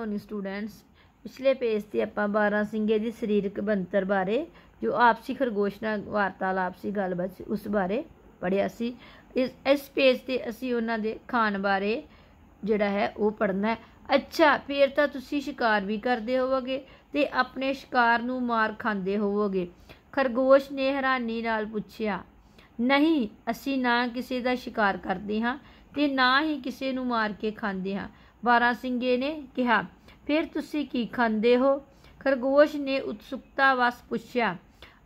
ਹੋਣੀ ਸਟੂਡੈਂਟਸ ਪਿਛਲੇ ਪੇਜ ਤੇ ਆਪਾਂ 12 ਸਿੰਘੇ ਦੀ ਸਰੀਰਕ ਬੰਤਰ ਬਾਰੇ ਜੋ ਆਪਸੀ ਖਰਗੋਸ਼ ਨਾਲ ਵਾਰਤਾਲਾਪ ਸੀ ਗੱਲਬਾਤ ਉਸ ਬਾਰੇ ਪੜਿਆ ਸੀ ਇਸ ਇਸ ਪੇਜ ਤੇ ਅਸੀਂ ਉਹਨਾਂ ਦੇ ਖਾਣ ਬਾਰੇ ਜਿਹੜਾ ਹੈ ਉਹ ਪੜਨਾ ਹੈ ਅੱਛਾ ਫੇਰ ਤਾਂ ਤੁਸੀਂ ਸ਼ਿਕਾਰ ਵੀ ਕਰਦੇ ਹੋਵੋਗੇ ਤੇ ਆਪਣੇ ਸ਼ਿਕਾਰ ਨੂੰ ਮਾਰ ਖਾਂਦੇ ਹੋਵੋਗੇ ਖਰਗੋਸ਼ ਨੇ ਹੈਰਾਨੀ ਨਾਲ ਪੁੱਛਿਆ ਨਹੀਂ ਅਸੀਂ ਨਾ ਕਿਸੇ ਦਾ ਸ਼ਿਕਾਰ ਕਰਦੇ ਹਾਂ ਤੇ ਨਾ ਹੀ ਕਿਸੇ ਨੂੰ ਮਾਰ ਕੇ ਖਾਂਦੇ ਹਾਂ ਬਾਰਾ ਸਿੰਘੇ ਨੇ ਕਿਹਾ ਫਿਰ ਤੁਸੀਂ ਕੀ ਖਾਂਦੇ ਹੋ ਖਰਗੋਸ਼ ਨੇ ਉਤਸੁਕਤਾ ਵਸ ਪੁੱਛਿਆ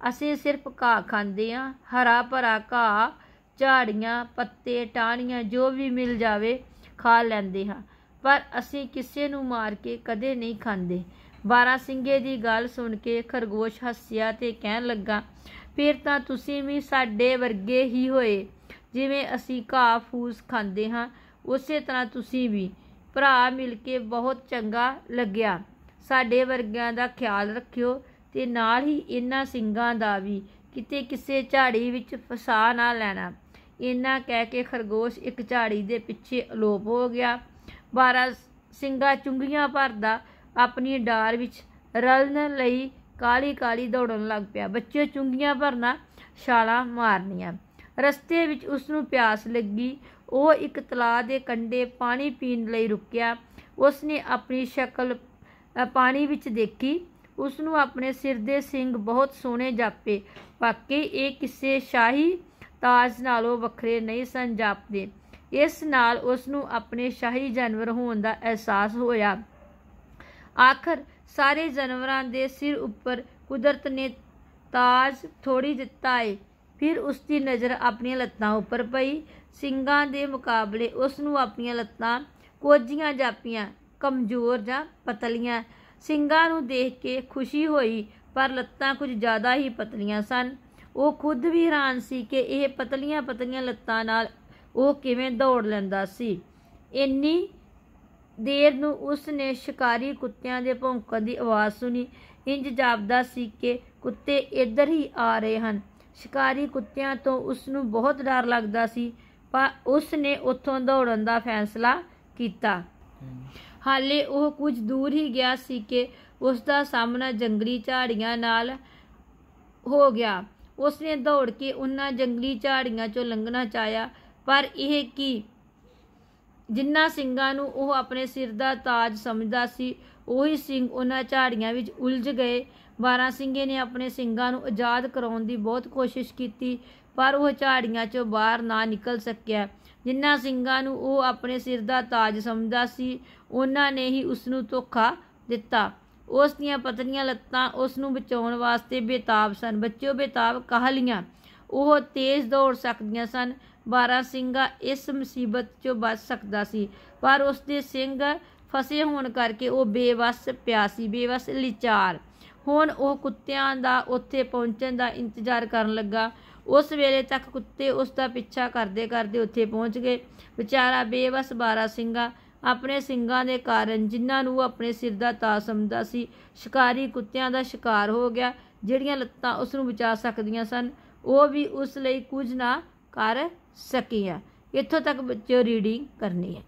ਅਸੀਂ ਸਿਰਫ ਘਾਹ ਖਾਂਦੇ ਆ ਹਰਾ ਭਰਾ ਘਾਹ ਝਾੜੀਆਂ ਪੱਤੇ ਟਾਹਣੀਆਂ ਜੋ ਵੀ ਮਿਲ ਜਾਵੇ ਖਾ ਲੈਂਦੇ ਹਾਂ ਪਰ ਅਸੀਂ ਕਿਸੇ ਨੂੰ ਮਾਰ ਕੇ ਕਦੇ ਨਹੀਂ ਖਾਂਦੇ ਬਾਰਾ ਸਿੰਘੇ ਦੀ ਗੱਲ ਸੁਣ ਕੇ ਖਰਗੋਸ਼ ਹੱਸਿਆ ਤੇ ਕਹਿਣ ਲੱਗਾ ਫਿਰ ਤਾਂ ਤੁਸੀਂ ਵੀ ਸਾਡੇ ਵਰਗੇ ਹੀ ਹੋਏ ਜਿਵੇਂ ਅਸੀਂ ਘਾਹ ਫੂਸ ਖਾਂਦੇ ਹਾਂ ਉਸੇ ਤਰ੍ਹਾਂ ਤੁਸੀਂ ਵੀ ਭਰਾ ਮਿਲ ਕੇ ਬਹੁਤ ਚੰਗਾ ਲੱਗਿਆ ਸਾਡੇ ਵਰਗਿਆਂ ਦਾ ਖਿਆਲ ਰੱਖਿਓ ਤੇ ਨਾਲ ਹੀ ਇਹਨਾਂ ਸਿੰਘਾਂ ਦਾ ਵੀ ਕਿਤੇ ਕਿਸੇ ਝਾੜੀ ਵਿੱਚ ਫਸਾ ਨਾ ਲੈਣਾ ਇਹਨਾਂ ਕਹਿ ਕੇ ਖਰਗੋਸ਼ ਇੱਕ ਝਾੜੀ ਦੇ ਪਿੱਛੇ ਅਲੋਪ ਹੋ ਗਿਆ ਬਾਰਾ ਸਿੰਘਾ ਚੁੰਗੀਆਂ ਭਰਦਾ ਆਪਣੀ ਡਾਰ ਵਿੱਚ ਰਲਣ ਲਈ ਕਾਲੀ ਕਾਲੀ ਦੌੜਨ ਲੱਗ ਪਿਆ ਬੱਚੇ ਚੁੰਗੀਆਂ ਭਰਨਾ ਛਾਲਾਂ ਮਾਰਨੀਆਂ ਰਸਤੇ ਵਿੱਚ ਉਸ ਨੂੰ ਪਿਆਸ ਲੱਗੀ ਉਹ ਇੱਕ ਤਲਾਅ ਦੇ ਕੰਢੇ ਪਾਣੀ ਪੀਣ ਲਈ ਰੁਕਿਆ ਉਸ ਨੇ ਆਪਣੀ ਸ਼ਕਲ ਪਾਣੀ ਵਿੱਚ ਦੇਖੀ ਉਸ ਨੂੰ ਆਪਣੇ ਸਿਰ ਦੇ ਸਿੰਘ ਬਹੁਤ ਸੋਹਣੇ ਜਾਪੇ ਵਾਕਈ ਇਹ ਕਿਸੇ ਸ਼ਾਹੀ ਤਾਜ ਨਾਲੋਂ ਵੱਖਰੇ ਨਹੀਂ ਸਨ ਜਾਪਦੇ ਇਸ ਨਾਲ ਉਸ ਨੂੰ ਆਪਣੇ ਸ਼ਾਹੀ ਜਾਨਵਰ ਹੋਣ ਦਾ ਅਹਿਸਾਸ ਹੋਇਆ ਆਖਰ ਸਾਰੇ ਜਾਨਵਰਾਂ ਦੇ ਸਿਰ ਉੱਪਰ ਕੁਦਰਤ ਨੇ ਤਾਜ ਥੋੜੀ ਦਿੱਤਾ ਏ ਫਿਰ ਉਸ ਦੀ ਨਜ਼ਰ ਆਪਣੀਆਂ ਲੱਤਾਂ ਉੱਪਰ ਪਈ ਸਿੰਘਾਂ ਦੇ ਮੁਕਾਬਲੇ ਉਸ ਨੂੰ ਆਪਣੀਆਂ ਲੱਤਾਂ ਕੋਝੀਆਂ ਜਾਪੀਆਂ ਕਮਜ਼ੋਰ ਜਾਂ ਪਤਲੀਆਂ ਸਿੰਘਾਂ ਨੂੰ ਦੇਖ ਕੇ ਖੁਸ਼ੀ ਹੋਈ ਪਰ ਲੱਤਾਂ ਕੁਝ ਜ਼ਿਆਦਾ ਹੀ ਪਤਲੀਆਂ ਸਨ ਉਹ ਖੁਦ ਵੀ ਹੈਰਾਨ ਸੀ ਕਿ ਇਹ ਪਤਲੀਆਂ ਪਤਲੀਆਂ ਲੱਤਾਂ ਨਾਲ ਉਹ ਕਿਵੇਂ ਦੌੜ ਲੈਂਦਾ ਸੀ ਇੰਨੀ ਦੇਰ ਨੂੰ ਉਸ ਨੇ ਸ਼ਿਕਾਰੀ ਕੁੱਤਿਆਂ ਦੇ ਭੌਂਕਣ ਦੀ ਆਵਾਜ਼ ਸੁਣੀ ਇੰਜ ਜਾਪਦਾ ਸੀ ਕਿ ਕੁੱਤੇ ਇੱਧਰ ਹੀ ਆ ਰਹੇ ਹਨ ਸ਼ਿਕਾਰੀ ਕੁੱਤਿਆਂ ਤੋਂ ਉਸ ਨੂੰ ਬਹੁਤ ਡਰ ਲੱਗਦਾ ਸੀ ਪਰ ਉਸ ਨੇ ਉੱਥੋਂ ਦੌੜਨ ਦਾ ਫੈਸਲਾ ਕੀਤਾ ਹਾਲੇ ਉਹ ਕੁਝ ਦੂਰ ਹੀ ਗਿਆ ਸੀ ਕਿ ਉਸ ਦਾ ਸਾਹਮਣਾ ਜੰਗਲੀ ਝਾੜੀਆਂ ਨਾਲ ਹੋ ਗਿਆ ਉਸ ਨੇ ਦੌੜ ਕੇ ਉਹਨਾਂ ਜੰਗਲੀ ਝਾੜੀਆਂ 'ਚੋਂ ਲੰਘਣਾ ਚਾਹਿਆ ਪਰ ਇਹ ਕੀ ਜਿੰਨਾ ਸਿੰਘਾਂ ਨੂੰ ਉਹ ਆਪਣੇ ਸਿਰ ਦਾ ਤਾਜ ਸਮਝਦਾ ਸੀ ਉਹੀ ਸਿੰਘ ਉਹਨਾਂ ਝਾੜੀਆਂ ਵਿੱਚ ਉਲਝ ਗਏ ਬਾਰਾ ਸਿੰਘੇ ਨੇ ਆਪਣੇ ਸਿੰਘਾਂ ਨੂੰ ਆਜ਼ਾਦ ਕਰਾਉਣ ਦੀ ਬਹੁਤ ਕੋਸ਼ਿਸ਼ ਕੀਤੀ ਪਰ ਉਹ ਝਾੜੀਆਂ 'ਚੋਂ ਬਾਹਰ ਨਾ ਨਿਕਲ ਸਕਿਆ ਜਿਨ੍ਹਾਂ ਸਿੰਘਾਂ ਨੂੰ ਉਹ ਆਪਣੇ ਸਿਰ ਦਾ ਤਾਜ ਸਮਝਦਾ ਸੀ ਉਹਨਾਂ ਨੇ ਹੀ ਉਸ ਨੂੰ ਧੋਖਾ ਦਿੱਤਾ ਉਸ ਦੀਆਂ ਪਤਨੀਆਂ ਲੱਤਾਂ ਉਸ ਨੂੰ ਬਚਾਉਣ ਵਾਸਤੇ ਬੇਤਾਬ ਸਨ ਬੱਚਿਓ ਬੇਤਾਬ ਕਹਾਲੀਆਂ ਉਹ ਤੇਜ਼ ਦੌੜ ਸਕਦੀਆਂ ਸਨ ਬਾਰਾ ਸਿੰਘਾ ਇਸ ਮੁਸੀਬਤ 'ਚੋਂ ਬਚ ਸਕਦਾ ਸੀ ਪਰ ਉਸ ਦੇ ਸਿੰਘ ਫਸੇ ਹੋਣ ਕਰਕੇ ਉਹ ਬੇਵਸ ਪਿਆਸੀ ਬੇਵਸ ਲਿਚਾਰ ਹੁਣ ਉਹ ਕੁੱਤਿਆਂ ਦਾ ਉੱਥੇ ਪਹੁੰਚਣ ਦਾ ਇੰਤਜ਼ਾਰ ਕਰਨ ਲੱਗਾ ਉਸ ਵੇਲੇ ਤੱਕ ਕੁੱਤੇ ਉਸ ਦਾ ਪਿੱਛਾ ਕਰਦੇ ਕਰਦੇ ਉੱਥੇ ਪਹੁੰਚ ਗਏ ਵਿਚਾਰਾ ਬੇਵਸ ਬਾਰਾ ਸਿੰਘਾ ਆਪਣੇ ਸਿੰਘਾਂ ਦੇ ਕਾਰਨ ਜਿਨ੍ਹਾਂ ਨੂੰ ਆਪਣੇ ਸਿਰ ਦਾ ਤਾਜ ਸਮਝਦਾ ਸੀ ਸ਼ਿਕਾਰੀ ਕੁੱਤਿਆਂ ਦਾ ਸ਼ਿਕਾਰ ਹੋ ਗਿਆ ਜਿਹੜੀਆਂ ਲੱਤਾਂ ਉਸ ਨੂੰ ਬਚਾ ਸਕਦੀਆਂ ਸਨ ਉਹ ਵੀ ਉਸ ਲਈ ਕੁਝ ਨਾ ਕਰ ਸਕੀਆਂ ਇੱਥੋਂ ਤੱਕ ਬੱਚਿਓ ਰੀਡਿੰਗ ਕਰਨੀ ਹੈ